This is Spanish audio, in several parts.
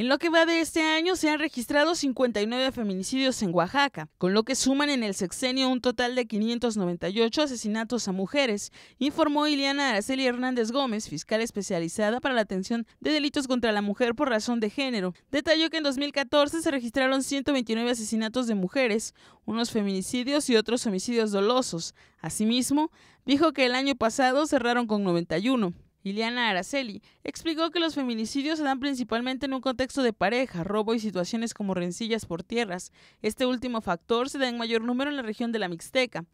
En lo que va de este año se han registrado 59 feminicidios en Oaxaca, con lo que suman en el sexenio un total de 598 asesinatos a mujeres, informó Ileana Araceli Hernández Gómez, fiscal especializada para la atención de delitos contra la mujer por razón de género. Detalló que en 2014 se registraron 129 asesinatos de mujeres, unos feminicidios y otros homicidios dolosos. Asimismo, dijo que el año pasado cerraron con 91. Ileana Araceli explicó que los feminicidios se dan principalmente en un contexto de pareja, robo y situaciones como rencillas por tierras. Este último factor se da en mayor número en la región de la Mixteca.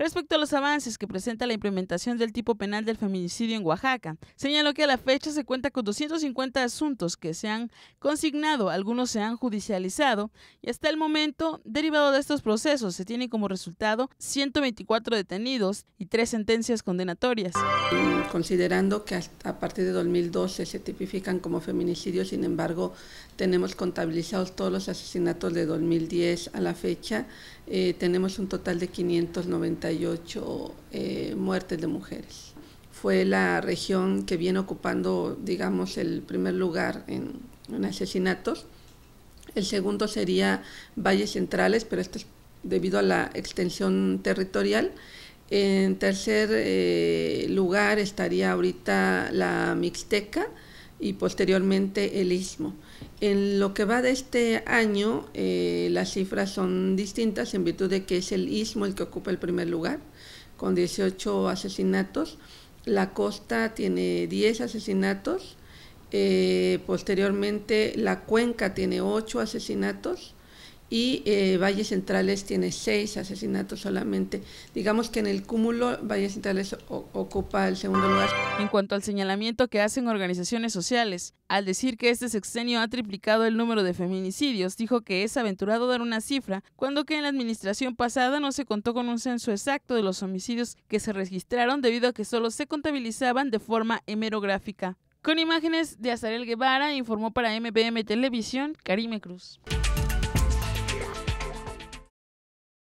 Respecto a los avances que presenta la implementación del tipo penal del feminicidio en Oaxaca, señaló que a la fecha se cuenta con 250 asuntos que se han consignado, algunos se han judicializado y hasta el momento, derivado de estos procesos, se tiene como resultado 124 detenidos y tres sentencias condenatorias. Considerando que a partir de 2012 se tipifican como feminicidios, sin embargo, tenemos contabilizados todos los asesinatos de 2010 a la fecha, eh, tenemos un total de 590 eh, muertes de mujeres. Fue la región que viene ocupando, digamos, el primer lugar en, asesinatos. El segundo sería Valles Centrales, pero esto es debido a la extensión territorial. En tercer eh, lugar estaría ahorita la Mixteca y posteriormente el istmo. En lo que va de este año, eh, las cifras son distintas en virtud de que es el istmo el que ocupa el primer lugar, con 18 asesinatos. La costa tiene 10 asesinatos. Eh, posteriormente, la cuenca tiene 8 asesinatos y eh, Valle Centrales tiene seis asesinatos solamente. Digamos que en el cúmulo Valle Centrales ocupa el segundo lugar. En cuanto al señalamiento que hacen organizaciones sociales, al decir que este sexenio ha triplicado el número de feminicidios, dijo que es aventurado dar una cifra, cuando que en la administración pasada no se contó con un censo exacto de los homicidios que se registraron debido a que solo se contabilizaban de forma hemerográfica. Con imágenes de Azarel Guevara, informó para MBM Televisión Karime Cruz.